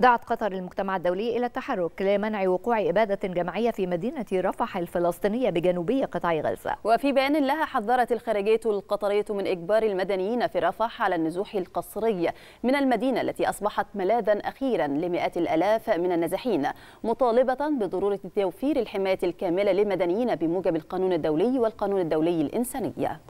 دعت قطر المجتمع الدولي إلى التحرك لمنع وقوع إبادة جماعية في مدينة رفح الفلسطينية بجنوبي قطاع غزة وفي بيان لها حذرت الخارجية القطرية من إجبار المدنيين في رفح على النزوح القسري من المدينة التي أصبحت ملاذا أخيرا لمئات الألاف من النازحين مطالبة بضرورة توفير الحماية الكاملة للمدنيين بموجب القانون الدولي والقانون الدولي الإنساني